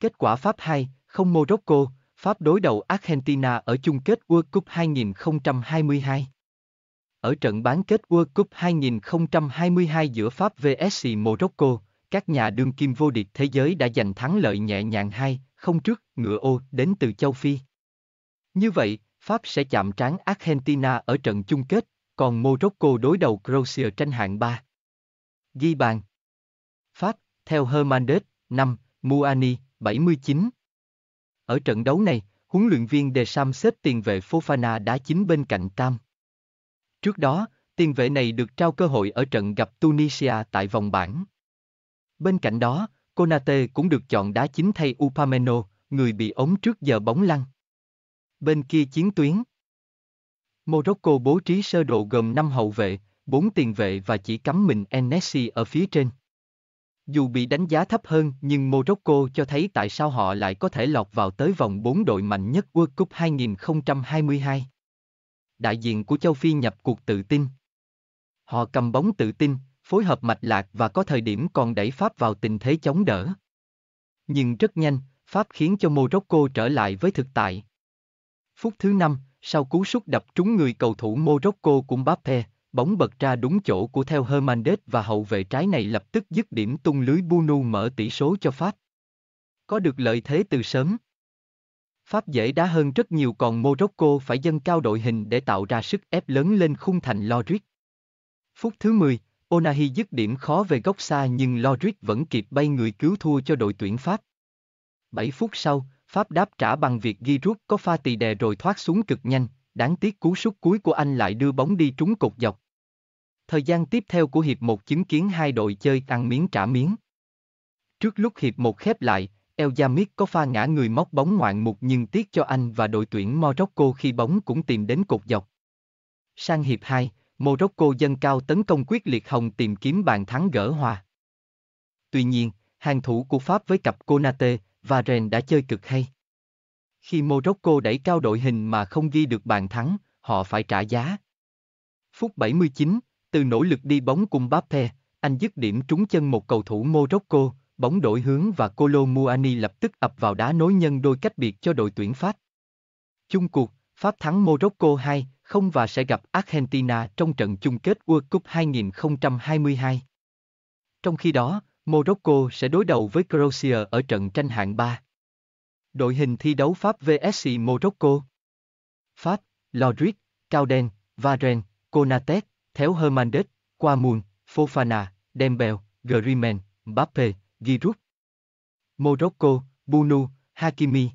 Kết quả Pháp 2, không Morocco, Pháp đối đầu Argentina ở chung kết World Cup 2022. Ở trận bán kết World Cup 2022 giữa Pháp vs Morocco, các nhà đương kim vô địch thế giới đã giành thắng lợi nhẹ nhàng 2, không trước ngựa ô đến từ châu Phi. Như vậy, Pháp sẽ chạm trán Argentina ở trận chung kết, còn Morocco đối đầu Croatia tranh hạng 3. Ghi bàn Pháp, theo Hernandez, 5, Muani, 79 Ở trận đấu này, huấn luyện viên De Sam xếp tiền vệ Fofana đá chính bên cạnh Tam. Trước đó, tiền vệ này được trao cơ hội ở trận gặp Tunisia tại vòng bảng. Bên cạnh đó, Konate cũng được chọn đá chính thay Upameno, người bị ống trước giờ bóng lăn. Bên kia chiến tuyến, Morocco bố trí sơ đồ gồm 5 hậu vệ, 4 tiền vệ và chỉ cắm mình Enessi ở phía trên. Dù bị đánh giá thấp hơn nhưng Morocco cho thấy tại sao họ lại có thể lọt vào tới vòng 4 đội mạnh nhất World Cup 2022. Đại diện của châu Phi nhập cuộc tự tin. Họ cầm bóng tự tin, phối hợp mạch lạc và có thời điểm còn đẩy Pháp vào tình thế chống đỡ. Nhưng rất nhanh, Pháp khiến cho Morocco trở lại với thực tại. Phút thứ 5, sau cú sút đập trúng người cầu thủ Morocco của Mbappe, bóng bật ra đúng chỗ của theo Hernandez và hậu vệ trái này lập tức dứt điểm tung lưới Bunu mở tỷ số cho Pháp. Có được lợi thế từ sớm. Pháp dễ đá hơn rất nhiều còn Morocco phải dâng cao đội hình để tạo ra sức ép lớn lên khung thành Loris. Phút thứ 10, Onahi dứt điểm khó về góc xa nhưng Loris vẫn kịp bay người cứu thua cho đội tuyển Pháp. 7 phút sau, Pháp đáp trả bằng việc ghi rút có pha tỳ đè rồi thoát xuống cực nhanh, đáng tiếc cú sút cuối của anh lại đưa bóng đi trúng cột dọc. Thời gian tiếp theo của hiệp một chứng kiến hai đội chơi ăn miếng trả miếng. Trước lúc hiệp một khép lại, El Yamit có pha ngã người móc bóng ngoạn mục nhưng tiếc cho anh và đội tuyển Morocco khi bóng cũng tìm đến cột dọc. Sang hiệp 2, Morocco dâng cao tấn công quyết liệt Hồng tìm kiếm bàn thắng gỡ hòa. Tuy nhiên, hàng thủ của Pháp với cặp Konate và Ren đã chơi cực hay. Khi Morocco đẩy cao đội hình mà không ghi được bàn thắng, họ phải trả giá. Phút 79, từ nỗ lực đi bóng cùng Bapte, anh dứt điểm trúng chân một cầu thủ Morocco, bóng đổi hướng và Colo Muani lập tức ập vào đá nối nhân đôi cách biệt cho đội tuyển Pháp. Chung cuộc, Pháp thắng Morocco 2 không và sẽ gặp Argentina trong trận chung kết World Cup 2022. Trong khi đó, Morocco sẽ đối đầu với Croatia ở trận tranh hạng 3. Đội hình thi đấu Pháp vs Morocco. Pháp, Lodric, Cao Đen, Varen, Konatet, theo Hernandez, Quamun, Fofana, Dembele, Griezmann, Mbappe, Giroud. Morocco, Bunu, Hakimi.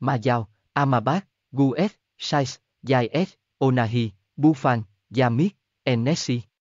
Majao, Amabat, Guez, Saiz, Zayed, Onahi, Buffon, Yamit, Enesi.